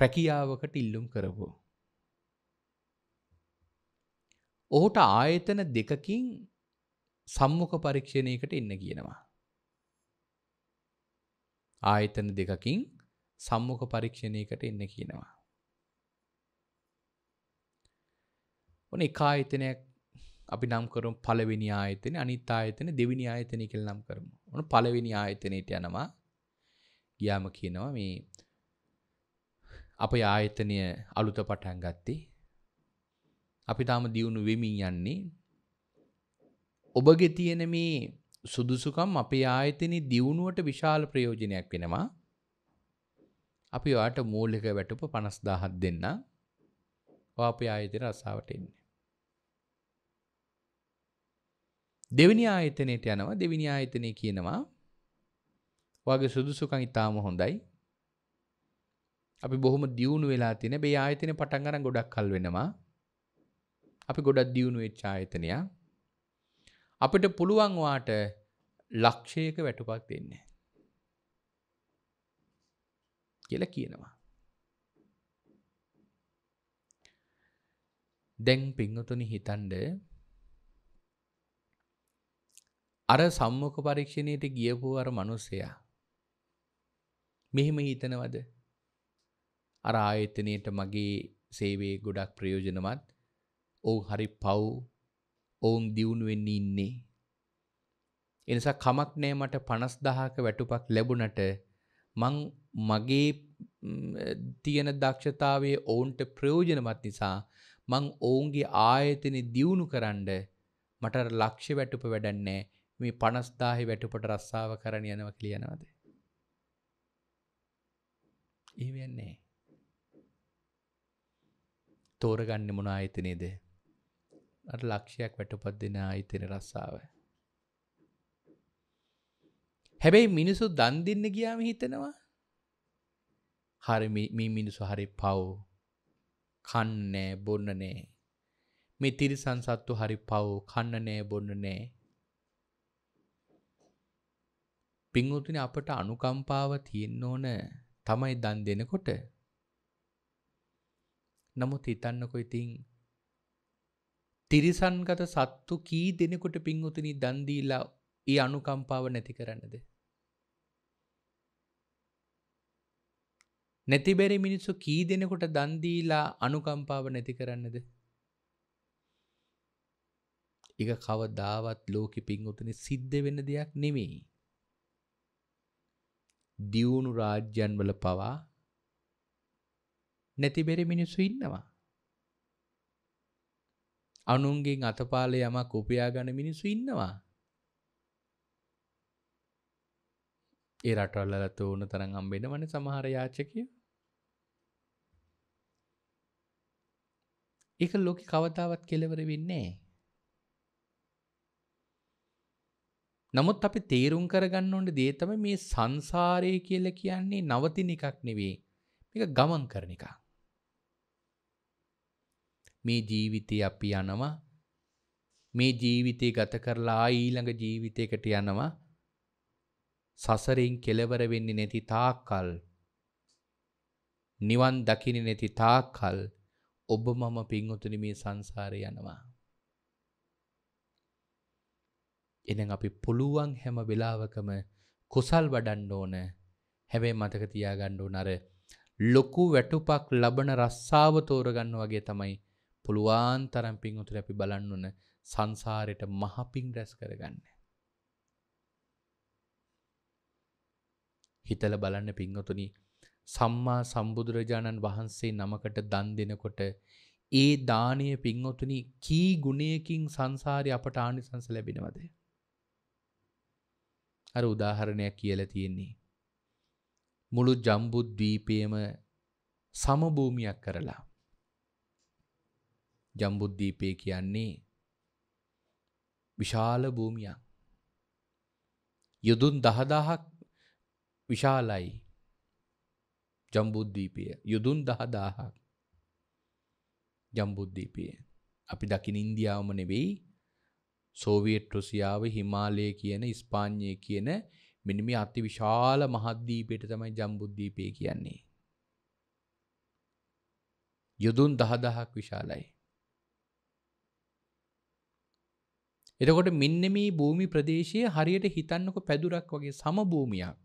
Speaker 2: රැකියාවකට ඉල්ලුම් කරපු. ඔහුට ආයතන දෙකකින් සම්මුඛ පරීක්ෂණයකට එන්න කියනවා. ආයතන දෙකකින් සම්මුඛ පරීක්ෂණයකට එන්න කියනවා. ඔන එක ආයතනයක් අපි නම් කරුම් පළවෙනි ආයතන අනිත් ආයතන දෙවෙනි ආයතනය කියලා නම් කරමු. ඔන්න පළවෙනි ආයතනයට යනවා. ගියාම කියනවා මේ අපේ ආයතනය අලුත පටන් ගත්තේ. අපි තාම දියුණු වෙමින් යන්නේ. ඔබගේ තියෙන මේ සුදුසුකම් අපේ ආයතනයේ දියුණුවට විශාල ප්‍රයෝජනයක් වෙනවා. අපි ඔයාට මූලික වැටුප පනස් දාහත් දෙන්න අපි ආයතන රස්සාාවට එන්නේ. දෙවිනි ආයතනයට යනවා දෙවිනි ආයතනය කියනවා වගේ සුදුසුකං ඉතාම හොඳයි අපි බොහොම දියුණු වෙලා තින බේ ආයතනය පටන් අරන් ගොඩක් කල් වෙනවා අපි ගොඩක් දියුණු වෙච්ච ආයතනය අපිට පුළුවන් වාට ලක්ෂයක වැටුපක් දෙන්නේ කියල කියනවා. දැන් පිංහතුනි හිතන්ඩ අර සම්මෝක පරීක්ෂණයට ගියපු අර මනුස්සයා මෙහෙම හිතනවද අර ආයතනයට මගේ සේවේ ගොඩක් ප්‍රයෝජනමත් ඔවු හරි පව් ඔවුන් දියුණු වෙන්න ඉන්නේ එනිසා කමක් නෑ මට පනස් දහක වැටුපක් ලැබුණට මං මගේ තියෙන දක්ෂතාවේ ඔවුන්ට ප්‍රයෝජනවත් නිසා මං ඔවුන්ගේ ආයතනෙ දියුණු කරන්න මට ලක්ෂ්‍ය වැටුප වැඩන්නේ මේ පනස්දාහි වැටුපට රස්සාව කරන යනව කියනවද. ඒ වෙන්නේ. තෝරගන්න මොන ආයතනේද? අර ලක්ෂයක් වැටුපක් දෙන ආයතන රස්සාව. හැබැයි මිනිසු දන් දෙන්න ගියාම හිතනවා හරි මේ මිනිසු හරි පව් කන්නෑ බොන්න නෑ මේ තිරිසන් සත්තු හරි පව් කන්න නෑ බොන්න නෑ. පිංවතුන අපට අනුකම්පාව තියෙන්න ඕන තමයි දන් දෙනකොට. නමුත් හිතන්නකො ඉතින් තිරිසන්ගත සත්තු කී දෙනකොට පිංවතුනි දන් දීලා ඒ අනුකම්පාව නැති කරන්නද? නැතිබැරි මිනිස්සු කී දෙනකොට දන්දීලා අනුකම්පාව නැති කරන්නද. එක කවදාවත් ලෝක පින්වතන සිද්ධ වෙන දෙයක් නෙමෙයි. දියුණු රාජ්‍යන්වල පවා නැතිබෙරි මිනිස්සු ඉන්නවා. අනුන්ගෙන් අතපාල යමක් උපයාගන මිනිස්සු ඉන්නවා. ඒ රටවල්ලලත ඕන තරන් අම්බෙන වන සමහර යාචකය එක ලෝක කවතාවත් කෙලවර වෙන්නේ. නමුත් අපි තේරුම් කරගන්න ඕන්ට දේතම මේ සංසාරය කියල කියන්නේ නවතින එකක් නෙවේ මේක ගමන් කරන එක. මේ ජීවිතය අපි යනවා මේ ජීවිතය ගත කරලා ඊළඟ ජීවිතයකට යනවා සසරින් කෙලවර වෙන්නේ නැති තාක්කල් නිවන් දකින නැති තාක්කල් ඔබ මම පින්වතුනි මේ සංසාරය යනවා. එනම් අපි පුළුවන් හැම වෙලාවකම කුසල් වඩන්න ඕන. හැබැයි මතක තියාගන්න ඕන අර ලොකු වැටුපක් ලබන රස්සාව තෝරගන්න වගේ තමයි පුළුවන් තරම් පින්වතුනි අපි බලන්න ඕන සංසාරයට මහ පිං රැස් කරගන්න. හිතල බලන්න පින්වතුනි සම්මා සම්බුදුරජාණන් වහන්සේ නමකට දන් දෙනකොට ඒ දානය පින්වතුනි කී ගුණයකින් සංසාරය අපට ආනිසංස ලැබෙනවද? අර උදාහරණයක් කියලා තියෙන්නේ. මුළු ජම්බුද්වීපයේම සමභූමියක් කරලා ජම්බුද්දීපය කියන්නේ විශාල භූමියක්. යුදුන් දහදාහක් විශාලයි ජම්බුද්ධීපය යුදුන් දහදාහක් ජම්බුද්ධීපය අපි දකින ඉන්දියාවම නෙවෙයි සෝවියට් රුසියාව හිමාලය කියන ස්පාඤ්ඥය කියන මිනිම අති විශාල මහද්දීපයට තමයි ජම්බුද්ධීපය කියන්නේ. යුදුන් දහදහක් විශාලයි. එතකොට මෙන්න මේ භූමි ප්‍රදේශය හරියට හිතන්නක පැදුරක් වගේ සමභූමයක්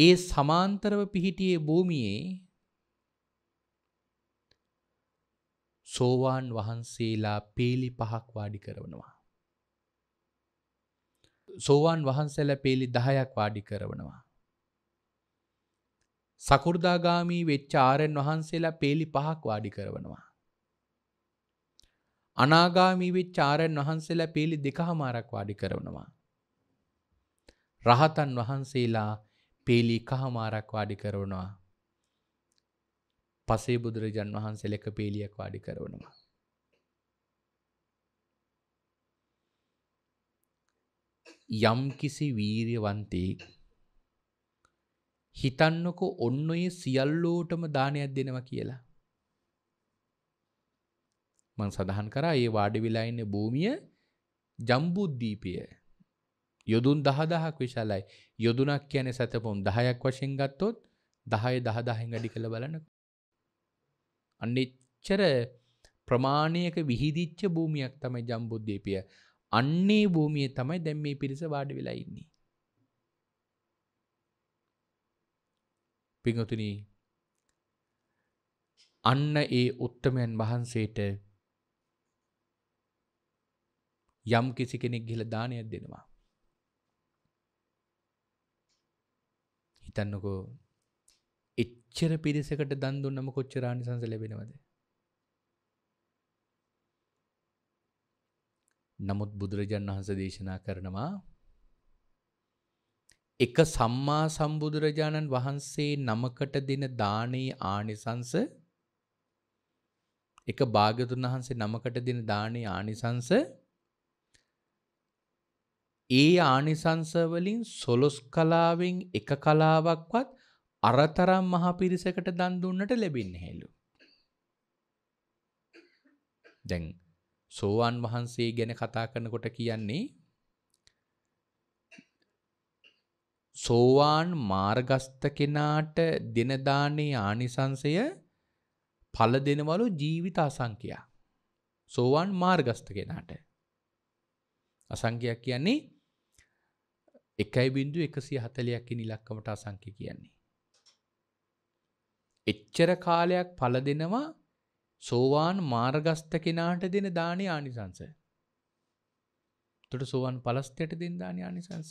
Speaker 2: ඒ සමාන්තරව පිහිටියේ භූමියේ සෝවාන් වහන්සේලා පේලි පහක් වාඩි කරවනවා. සෝවාන් වහන්සේලා පේලි දහයක් වාඩි කරවනවා. සකෘදාගාමී වෙච්ච ආරයන් වහන්සේලා පේලි පහක් වාඩි කරවනවා. අනාගාමී වෙච්ච ආරයන් වහන්සේලා පේලි දෙකහමාරක් වාඩි කරවනවා. රහතන් වහන්සේලා පේලි කහමාරක් වාඩි කරවනවා. පසේ බුදුරජන් වහන්සේ ලෙක පේලියක් වාඩි කරවනවා. යම්කිසි වීරවන්තේ හිතන්නකො ඔන්න ඔය සියල්ලෝටම දානයක් දෙනවා කියලා. මං සඳහන් කරා ඒ වාඩි වෙලා ඉන්න භූමිය ජම්බුද්දීපය යොදුන් දහදහක් විශාලයි යොදුනක් කියන සැතපොම් දහයක් වශයෙන් ගත්තොත් දහය දහදාහෙන් වැඩි කළ බලන අන්නෙච්චර ප්‍රමාණයක විහිදිච්ච භූමියක් තමයි ජම්බුද්ධේපිය අන්නේ භූමිය තමයි දැම් මේ පිරිස වාඩ වෙලාඉන්නේ පිංහතුන අන්න ඒ උත්තමයන් වහන්සේට යම් කිසි කෙනෙක් ගිල දානයක් දෙනවා හිතන්නකෝ එච්චර පිරිසකට දන් දුන්නම කොච්චරානි සංස ලැබෙනවද. නමුත් බුදුරජන් වහන්ස දේශනා කරනවා එක සම්මා සම්බුදුරජාණන් වහන්සේ නමකට දෙන දානයේ ආනිසංස එක භාගතුන් වහන්සේ නමකට දෙන දානයේ ආනිසංස ඒ ආනිසංස වලින් සොලොස් කලාවෙන් එක කලාවක්වත් අරතරම් මහ පිරිසකට දන් දුන්නට ලැබෙන්නේ හැලු. දැන් සෝවාන් වහන්සේ ගැන කතා කරනකොට කියන්නේ සෝවාන් මාර්ගස්ත කෙනාට දෙන දානේ ආනිසංසය ඵල දෙනවලු ජීවිත අසංඛ්‍යා. සෝවාන් මාර්ගස්ත කෙනාට. අසංඛ්‍යා කියන්නේ එකයි බින්දු එකසිය හතලයක් නිලක්කමට අසංකි කියන්නේ. එච්චර කාලයක් පල දෙනවා සෝවාන් මාර්ගස්ත කෙනාට දෙන දානය ආනිසංස. තුට සෝවන් පලස්තයට දෙන දානය ආනිසංස.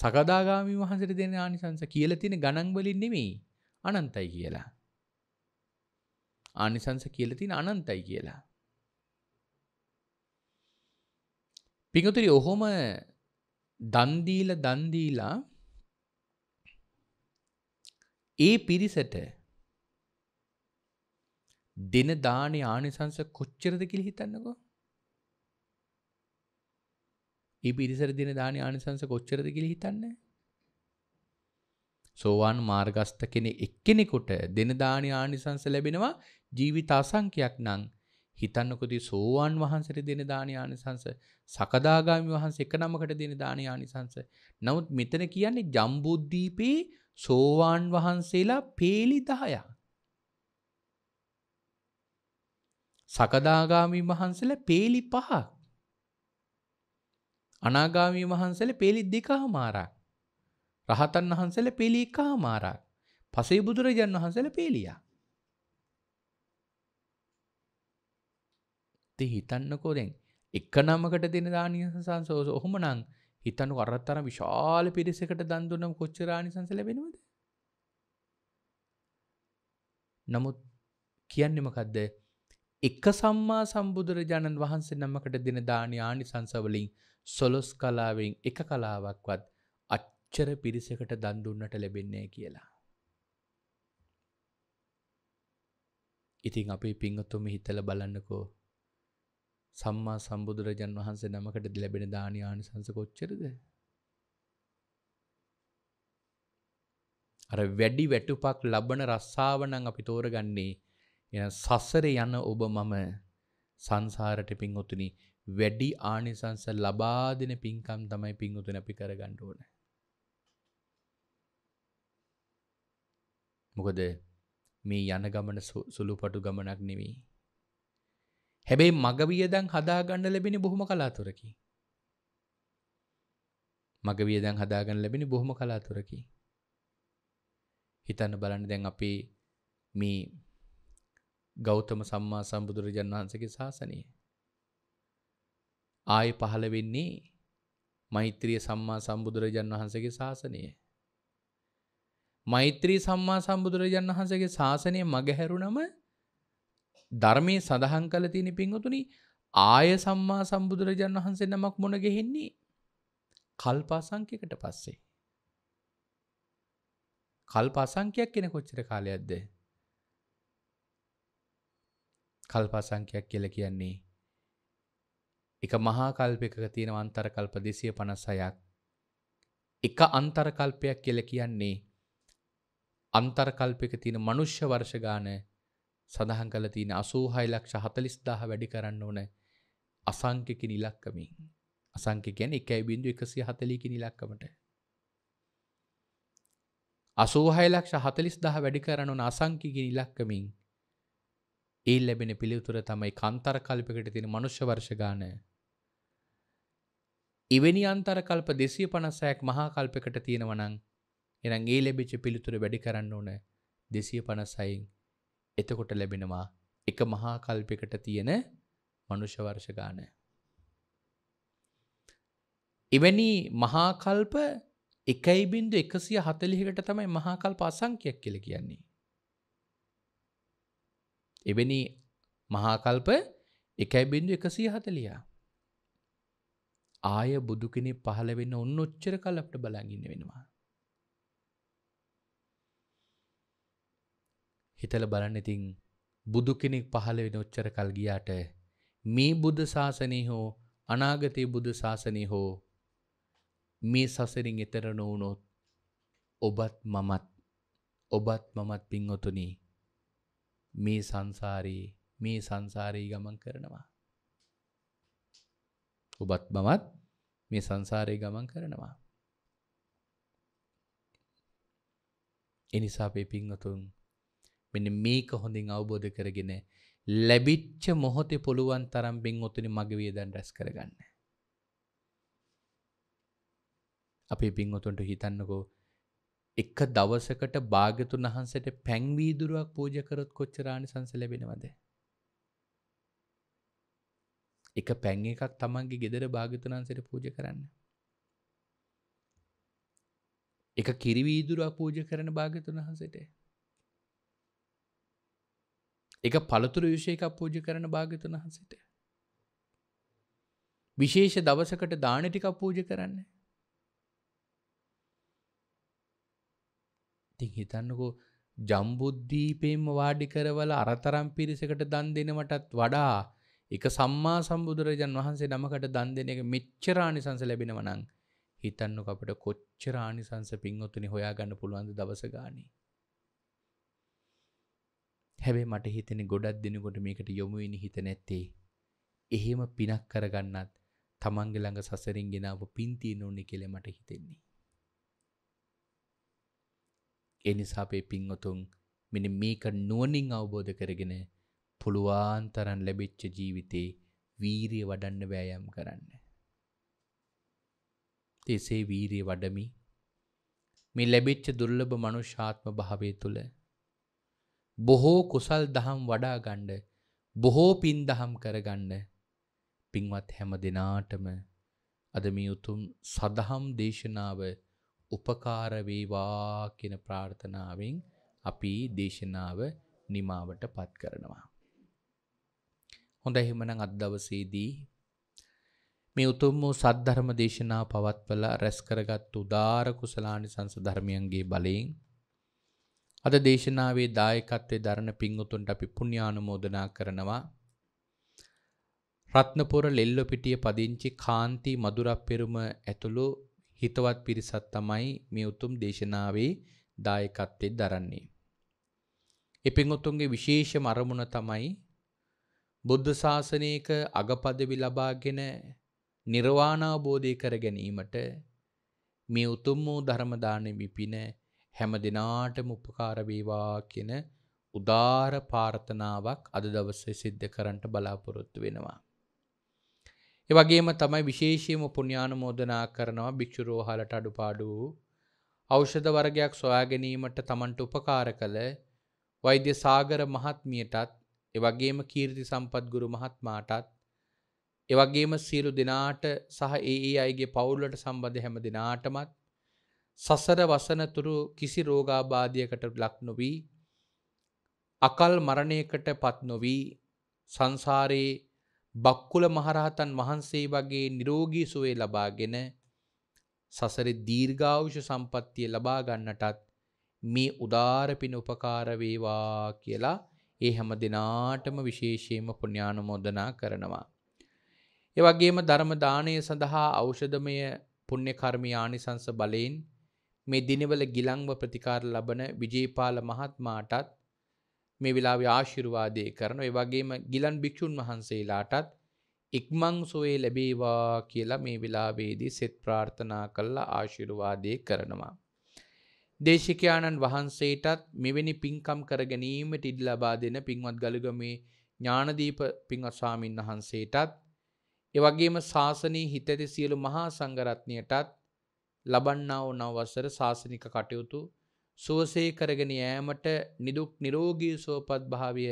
Speaker 2: සකදාගාමී වහන්සට දෙන ආනිසංස කියල තින ගණන්වලින් නෙමෙයි අනන්තයි කියලා. ආනිසංස කියල තින අනන්තයි කියලා. පිඟතුරි ඔහොම දන්දීල දන්දීලා ඒ පිරිසට දෙන දානය ආනිසංස කොච්චරද කියල හිතන්නකෝ ඒ පිරිසර දෙන දානය ආනිසංස කොච්චරද කියල හිතන්න සෝවාන් මාර්ගස්ත කෙනෙ එක්කෙනෙකුට දෙන දානය ආනිසංස ලැබෙනවා ජීවිතාසංකයක් නං හිතන්නකොදී සෝවාන් වහන්සට දෙන දානයානිසංස සකදාගාමි වහන්ස එක නමකට දෙන දානයානිසංස. නමුත් මෙතන කියන්නේ ජම්බුද්ධීපේ සෝවාන් වහන්සේලා පේලි දහයා. සකදාගාමී වහන්සල පේලි පහ. අනාගාමී වහන්සල පේලි දෙකහමාරක්. රහතන් වහන්සල පෙළි එකහමාරක්. පසේ බුදුරජන් වහන්සල පේලියා. ඇත්ති හිතන්නකෝ දැන් එක නමකට දෙන දානිසංසෝස ඔහොමනං හිතන්නු අරත්තර විශාල පිරිසකට දන්දුනම් කොච්චරානිසංස ලැබෙනවද නමුත් කියන්නෙමකදද එක සම්මා සම්බුදුරජාණන් වහන්සේ නමකට දෙන දානි ආනිසංසවලින් සොලොස් කලාවෙන් එක කලාවක්වත් අච්චර පිරිසකට දන්දුන්නට ලැබෙන්නේ කියලා. ඉතිං අපේ පිංහතුම හිතල බලන්නකෝ සම්මා සම්බුදුරජන් වහන්සේ නමකට ලැබෙන දානයානි සංස කොච්චරද. අර වැඩි වැටුපක් ලබන රස්සාාවනං අපි තෝරගන්නේ එ සස්සර යන ඔබ මම සංසාරට පින්ගොතුනි වැඩි ආනිසංස ලබාදින පින්කම් තමයි පින්ගුතුන අපි කරගන්න ඕන. මොකද මේ යන ගමන සුළු පටු ගමනක් නෙවෙයි හැබැයි මගවියදන් හදාගන්න ලැබෙන බොහොම කලාතුරකි. මගවියදන් හදාගන්න ලැබෙන බොහොම කලාතුරකි. හිතන්න බලන්න දැන් අපේ මේ ගෞතම සම්මා සම්බුදුරජන් වහන්සගේ ශාසනය. ආය පහළ වෙන්නේ මෛත්‍රිය සම්මා සම්බුදුරජන් වහන්සගේ ශාසනය. මෛත්‍රී සම්මා සම්බුදුරජන් වහන්සගේ ශාසනය මගහැරුණම ධර්මය සඳහන් කල තියෙන පින්වතුනි ආය සම්මා සම්බුදුරජන් වහන්සේ නමක් මොනගෙහෙන්නේ කල්පාසංකයකට පස්සේ. කල්පාසංකයක් කෙන කොච්චර කාලයක්ද. කල්පාසංකයක් කියල කියන්නේ. එක මහා කල්පයක තියෙන අන්තර කල්ප දෙසිය පණසයක්. එක අන්තර කල්පයක් කියල කියන්නේ අන්තර කල්පයක තියෙන මනුෂ්‍ය වර්ෂගාන සඳහන් කල තියෙන අසූහයි ලක්ෂ හතලිස් දාහ වැඩි කරන්න ඕන අසංකකින් ඉලක්කමින් අසංක ගැන එකයි බිඳු එකසිය හතලිකින් ඉලක්කමට අසූහයි ලක්ෂ හතලිස් දහ වැඩි කරන්න ඕන අසංකිකින් ඉලක්කමින් ඒ ලැබෙන පිළිතුර තමයි කන්තර කල්පකට තියෙන මනුෂ්‍ය වර්ෂගානය ඉවැනි අන්තර කල්ප දෙසිය පනසෑක් මහාකල්පකට තියෙනවනං එනම් ඒ ලැබිච්ච පිළිතුර වැඩි කරන්න ඕන දෙසිය පනසයින් එතකොට ලැබෙනවා එක මහා කල්පෙකට තියෙන මනුෂවර්ෂගාන. එවැනි මහාකල්ප එකයි බින්දු එකසිය හතලිහිකට තමයි මහාකල්ප අසංකයක් කියල කියන්නේ. එවැනි මහාකල්ප එකයි බින්දු එකසිය හතලියා. ආය බුදු කෙනෙ පහළ වෙන්න ඔන්න ඔච්චර කල් අපට බලගින්න වෙනවා. හිතල බලන්න ඉතින් බුදු කෙනෙක් පහළ වෙන ඔච්චර කල් ගියාට මේ බුද්ධ ශාසනය හෝ අනාගතයේ බුදු ශාසනය හෝ මේ සසරින් එතර නොවුනොත් ඔබත් මමත් ඔබත් මමත් පින්වතුනි මේ සංසාරයේ මේ සංසාරයේ ගමන් කරනවා ඔබත් මමත් මේ සංසාරයේ ගමන් කරනවා එනිසා අපේ පින්වතුන් මෙන්න මේක හොඳින් අවබෝධ කරගෙන ලැබිච්ච මොහොතේ පුළුවන් තරම් බෙන් ඔතුනි මගේ වියදන් රැස් කරගන්න. අපේ පින්වතුන්ට හිතන්නකෝ එක දවසකට භාගතුන් වහන්සට පැංවීදුරුවක් පූජකරොත් කොච්චරාණි සංස ලැබෙනවද. එක පැං එකක් තමන්ගේ ගෙදර භාගතුනන්සට පූජ කරන්න. එක කිරිවීදුරුවක් පූජ කරන භාගතුන් වහන්සට එක පළතුර විෂයකක් පූජ කරන භාගතුන් වහන්සට. විශේෂ දවසකට දානටිකක් පූජ කරන්න. තින් හිතන්නකෝ ජම්බුද්ධීපයෙන්ම වාඩි කරවල අරතරම් පිරිසකට දන් දෙනවටත් වඩා එක සම්මා සම්බුදුරජන් වහන්සේ නමකට දන් දෙන එක මෙච්චරානි සංස ලැබෙනවනං හිතන්නු අපට කොච්චරානි සංස පින්වොතුනි හොයා ගන්න පුළුවන්ද දවසගානී හැබේ මට හිතෙන ගොඩක් දෙනකොට මේකට යොමුවෙන හිත නැත්තේ. එහෙම පිනක් කරගන්නත් තමන්ගළඟ සසරින් ගෙනාව පින්තිීන ඕනෙ කෙළ මට හිතෙන්නේ. එනිසාපේ පින්වතුන් මෙන මේක නුවනින් අවබෝධ කරගෙන පුළුවන් තරන් ලැබෙච්ච ජීවිතේ වීරිය වඩන්න වෑයම් කරන්න. එසේ වීරිය වඩමි මේ ලැබෙච්ච දුර්ලභ මනුෂ්‍යාත්ම භාවය තුළ බොහෝ කුසල් දහම් වඩා ගණ්ඩ බොහෝ පින් දහම් කරගන්න පින්වත් හැම දෙනාටම අද මේ උතුම් සදහම් දේශනාව උපකාර වේවා කියන ප්‍රාර්ථනාවෙන් අපි දේශනාව නිමාවට පත් කරනවා. හොඳ එහෙමනම් අද දවසේදී මේ උතුම් වූ සද්ධර්ම දේශනා පවත්වලා රැස් කරගත් උදාර කුසලානි සංස ධර්මයන්ගේ බලයෙන් අද දේශනාවේ දායකත්වයේ දරණ පිංගුතුන්ට අපි පුණ්‍යානුමෝදනා කරනවා. රත්නපුර ලෙල්ලොපිටිය පදිංචි කාන්ති මදුරප්පෙරුම ඇතුළු හිතවත් පිරිසක් තමයි මේ උතුම් දේශනාවේ දායකත්වයේ දරන්නේ. ඒ පිංගුතුන්ගේ විශේෂම අරමුණ තමයි බුද්ධ ශාසනයක අගපදවි ලබාගෙන නිර්වාණ අවබෝධය කර ගැනීමට මේ උතුම් වූ ධර්ම දානෙ විපින හැම දිනාටම උපකාර වේවා කියන උදාර ප්‍රාර්ථනාවක් අද දවසේ සිද්ධ කරන්නට බලාපොරොත්තු වෙනවා. ඒ වගේම තමයි විශේෂයෙන්ම පුණ්‍යානුමෝදනා කරනවා භික්ෂු රෝහලට අඩුපාඩු ඖෂධ වර්ගයක් සොයා ගැනීමට Tamanට උපකාර කළ වෛද්‍ය සාගර මහත්මියටත් ඒ වගේම කීර්ති සම්පත් ගුරු මහත්මයාටත් ඒ වගේම සියලු දෙනාට සහ ඒ ඒ අයගේ පවුලට සම්බන්ධ හැම දිනාටමත් සසර වසනතුරු කිසි රෝගාබාධයකට ලක් නොවී අකල් මරණයකට පත් නොවී සංසාරයේ බක්කුල මහරහතන් වහන්සේ වගේ නිරෝගී සුවේ ලබාගෙන සසර දීර්ඝායුෂ සම්පත්තිය ලබා ගන්නටත් මේ උදාර පින උපකාර වේවා කියලා ඒ හැම දිනාටම විශේෂයෙන්ම පුණ්‍යානුමෝදනා කරනවා. ඒ වගේම ධර්ම දාණය සඳහා ඖෂධමය පුණ්‍ය කර්ම ආනිසංස බලයෙන් මේ දිනවල ගිලංව ප්‍රතිකාර ලබන විජේපාල මහත්මාටත් මේ වෙලාවේ ආශිර්වාදය කරන ඒ වගේම ගිලන් භික්ෂුන් වහන්සේලාටත් ඉක්මන් සෝයේ ලැබේවා කියලා මේ වෙලාවේදී සෙත් ප්‍රාර්ථනා කළා ආශිර්වාදය කරනවා. දේශිකාණන් වහන්සේටත් මෙවැනි පින්කම් කර ගැනීමට ඉඩ ලබා දෙන පින්වත් ගලුගමේ ඥානදීප පින්වත් ස්වාමින් වහන්සේටත් එවගේම ශාසනයේ හිතැති සියලු මහා සංඝරත්නයටත් ලබන්නාව නවවසර ශාසනික කටයුතු සුවසේ කරගෙන යෑමට නිදුක් නිරෝගී සුවපත් භාවය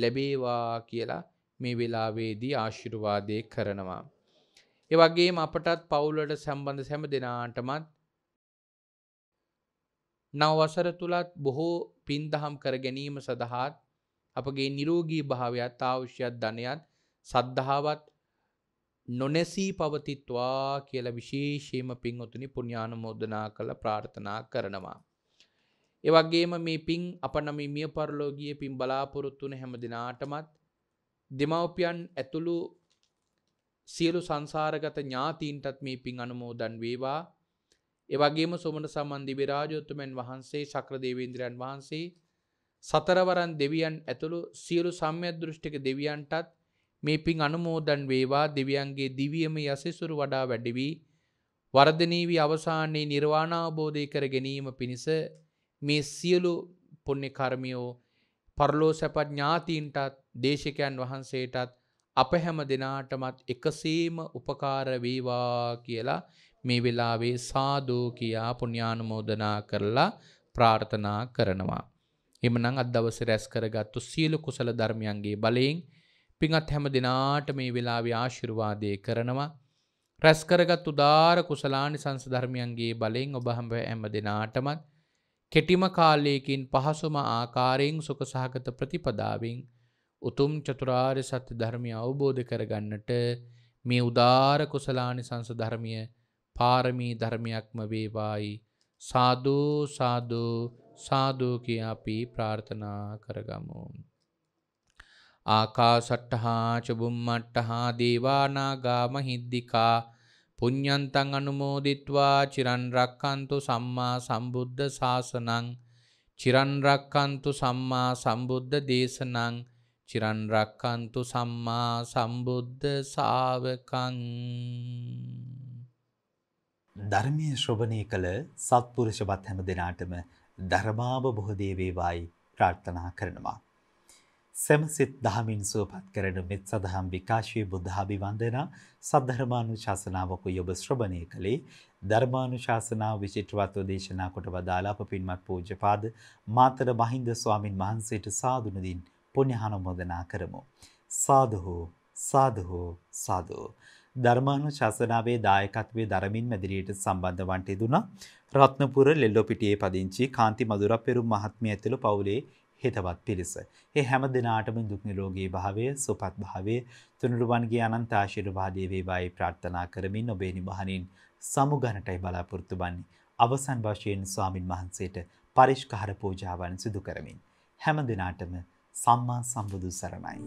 Speaker 2: ලැබේවා කියලා මේ වෙලාවේදී ආශිරුවාදය කරනවා. එවගේ අපටත් පවුලට සම්බන්ධ සැම දෙනාටමත් නවවසර තුළත් බොහෝ පින්දහම් කර ගැනීම සඳහාත් අපගේ නිරෝගී භාවයක් ආවශ්‍යත් ධනයත් සද්ධාවත් නොනැසී පවතිත්වා කියල විශේෂයම පින්වතුනි පුුණ්ඥානමෝදනා කළ ප්‍රාර්ථනා කරනවා. එවගේම මේ පින් අපනම මිය පරලෝගිය පින් බලාපොරොත්තුන හැමදිනාටමත් දෙමවපියන් ඇතුළු සියලු සංසාරගත ඥාතීන්ටත් මේ පින් අනුමෝදන් වේවා එවගේම සොමන සම්බන්ධි විරාජෝත්තුමන් වහන්සේ ශක්‍රදේවේන්ද්‍රයන් වහන්සේ සතරවරන් දෙවියන් ඇතුළු සියලු සම්ය දෘෂ්ටික දෙවියන්ටත් මේ පින් අනුමෝදන් වේවා දෙවියන්ගේ දිවියම යසෙසුරු වඩා වැඩිවී වර්ධනීවි අවසානයේ නිර්වාණ අවබෝධය කර ගැනීම පිණිස මේ සියලු පුණ්‍ය කර්මියෝ පරලෝ සැපත් ඥාතීන්ටත් දේශකයන් වහන්සේටත් අප හැම දෙනාටමත් එකසේම උපකාර වේවා කියලා මේ වෙලාවේ සාදෝ කියා පුණ්‍යානුමෝදනා කරලා ප්‍රාර්ථනා කරනවා. එමනම් අද දවසේ රැස් කරගත්තු සියලු කුසල ධර්මයන්ගේ බලයෙන් පිඟත් හැම දෙනාට මේ වෙලාවේ ආශිර්වාදය කරනවා. රැස්කරගත් උදාර කුසලානි සංසධර්මයන්ගේ බලෙන් ඔබහම්බ ඇම දෙනාටමත් කෙටිම කාලයකින් පහසුම ආකාරයෙන් සුකසහගත ප්‍රතිපදාවෙන් උතුම් චතුරාර් සත්‍ය ධර්මය අවබෝධ කරගන්නට මේ උදාර කුසලානි සංසධර්මය පාරමී ධර්මයක්ම වේවායි සාධූ සාධූ සාධූ කිය අපි ප්‍රාර්ථනා කරගමුම්. ආකාසට්ටහා චබුම්මට්ටහා දේවානාගා මහිද්దికා පුඤ්ඤන්තං අනුමෝදිත්වා චිරන් රක්칸තු සම්මා සම්බුද්ධ ශාසනං චිරන් රක්칸තු සම්මා සම්බුද්ධ දේශනං චිරන් රක්칸තු සම්මා සම්බුද්ධ ශාවකං
Speaker 1: ධර්මයේ ශ්‍රවණය කළ සත්පුරුෂවත් හැම දිනාටම ධර්මාභ බෝධේ වේවායි ප්‍රාර්ථනා කරනවා සෙමසිත් දහමින් සුවපත් කරන මෙත් සදහම් විකාශයේ බුද්ධාභිවන්දනා සද්ධර්මානුශාසනාවක යොබ ශ්‍රවණය කළේ ධර්මානුශාසනාව විචිත්‍රවත්ව දේශනා කොට වදාලා අප පින්වත් පූජ්‍යපාද මාතර මහින්ද ස්වාමින් වහන්සේට සාදු නදින් පුණ්‍යහනුමෝදනා කරමු සාදු සාදු සාදු ධර්මානුශාසනාවේ දායකත්වයේ දරමින් මැදිරියට සම්බන්ධ වන්ට දුනා රත්නපුර ලෙල්ලොපිටියේ පදිංචි කාන්ති මදුරපෙරු මහත්මිය ඇතුළු පවුලේ හිතවත් පිරිස. ඒ හැම දෙනාටම දුක් නිරෝගී භාවය, සුවපත් භාවය, තුනුරුවන්ගේ අනන්ත ආශිර්වාදයේ වේවායි ප්‍රාර්ථනා කරමින් ඔබේ නිවහනින් සමුගනටයි බලාපොරොත්තු වන්නේ. අවසන් වශයෙන් ස්වාමින් වහන්සේට පරිෂ්කාර පූජාවන් සිදු කරමින් හැම දිනාටම සම්මා සම්බුදු සරණයි.